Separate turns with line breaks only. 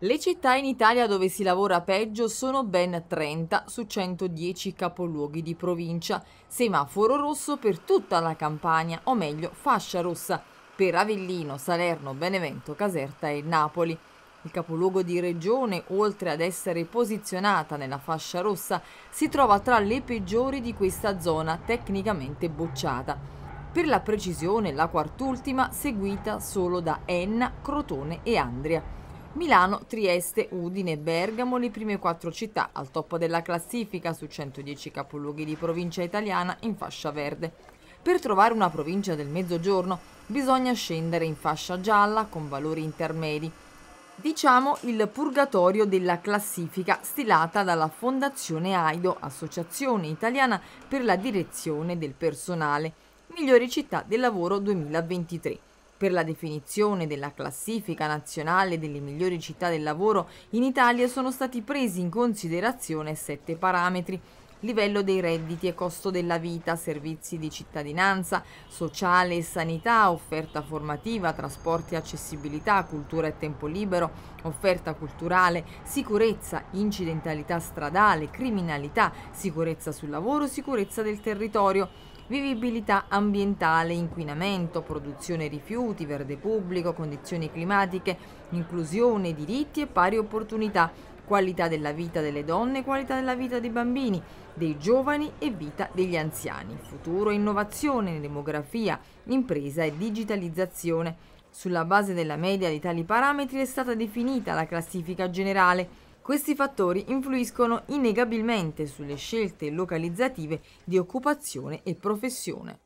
Le città in Italia dove si lavora peggio sono ben 30 su 110 capoluoghi di provincia, semaforo rosso per tutta la Campania, o meglio fascia rossa, per Avellino, Salerno, Benevento, Caserta e Napoli. Il capoluogo di regione, oltre ad essere posizionata nella fascia rossa, si trova tra le peggiori di questa zona tecnicamente bocciata. Per la precisione, la quartultima, seguita solo da Enna, Crotone e Andria. Milano, Trieste, Udine e Bergamo le prime quattro città al top della classifica su 110 capoluoghi di provincia italiana in fascia verde. Per trovare una provincia del mezzogiorno bisogna scendere in fascia gialla con valori intermedi. Diciamo il purgatorio della classifica stilata dalla Fondazione AIDO, Associazione Italiana per la Direzione del Personale, Migliori Città del Lavoro 2023. Per la definizione della classifica nazionale delle migliori città del lavoro in Italia sono stati presi in considerazione sette parametri livello dei redditi e costo della vita, servizi di cittadinanza, sociale e sanità, offerta formativa, trasporti e accessibilità, cultura e tempo libero, offerta culturale, sicurezza, incidentalità stradale, criminalità, sicurezza sul lavoro, sicurezza del territorio vivibilità ambientale, inquinamento, produzione rifiuti, verde pubblico, condizioni climatiche, inclusione, diritti e pari opportunità, qualità della vita delle donne, qualità della vita dei bambini, dei giovani e vita degli anziani, futuro e innovazione, demografia, impresa e digitalizzazione. Sulla base della media di tali parametri è stata definita la classifica generale. Questi fattori influiscono innegabilmente sulle scelte localizzative di occupazione e professione.